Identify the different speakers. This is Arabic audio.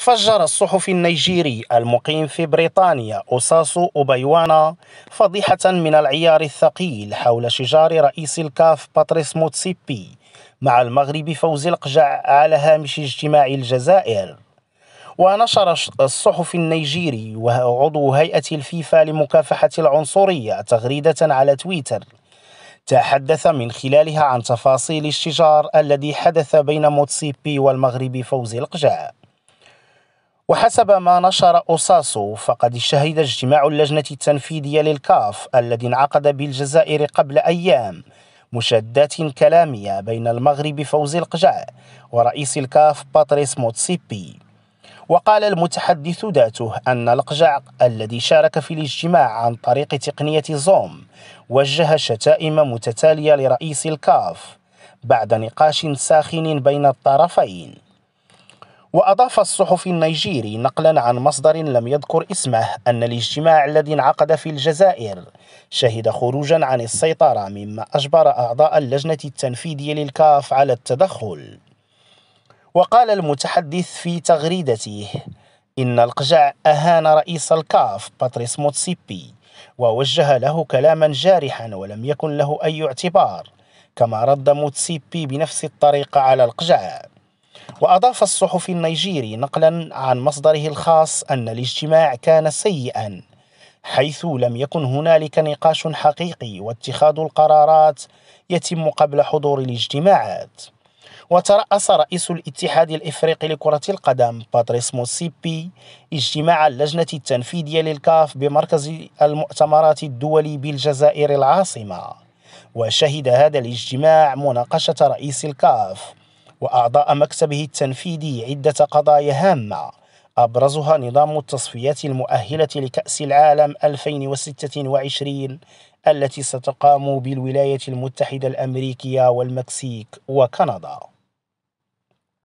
Speaker 1: فجر الصحفي النيجيري المقيم في بريطانيا أوساسو أوبايوانا فضيحة من العيار الثقيل حول شجار رئيس الكاف باتريس موتسيبي مع المغرب فوز القجع على هامش اجتماع الجزائر ونشر الصحفي النيجيري وعضو هيئة الفيفا لمكافحة العنصرية تغريدة على تويتر تحدث من خلالها عن تفاصيل الشجار الذي حدث بين موتسيبي والمغرب فوز القجع وحسب ما نشر أوساسو فقد شهد اجتماع اللجنة التنفيذية للكاف الذي انعقد بالجزائر قبل أيام مشادات كلامية بين المغرب فوزي القجع ورئيس الكاف باتريس موتسيبي وقال المتحدث ذاته أن القجع الذي شارك في الاجتماع عن طريق تقنية زوم وجه شتائم متتالية لرئيس الكاف بعد نقاش ساخن بين الطرفين وأضاف الصحفي النيجيري نقلا عن مصدر لم يذكر اسمه أن الاجتماع الذي انعقد في الجزائر شهد خروجا عن السيطرة مما أجبر أعضاء اللجنة التنفيذية للكاف على التدخل وقال المتحدث في تغريدته إن القجع أهان رئيس الكاف باتريس موتسيبي ووجه له كلاما جارحا ولم يكن له أي اعتبار كما رد موتسيبي بنفس الطريقة على القجع وأضاف الصحفي النيجيري نقلا عن مصدره الخاص أن الاجتماع كان سيئا حيث لم يكن هنالك نقاش حقيقي واتخاذ القرارات يتم قبل حضور الاجتماعات وترأس رئيس الاتحاد الإفريقي لكرة القدم باتريس موسيبي اجتماع اللجنة التنفيذية للكاف بمركز المؤتمرات الدولي بالجزائر العاصمة وشهد هذا الاجتماع مناقشة رئيس الكاف وأعضاء مكتبه التنفيذي عدة قضايا هامة أبرزها نظام التصفيات المؤهلة لكأس العالم 2026 التي ستقام بالولايات المتحدة الأمريكية والمكسيك وكندا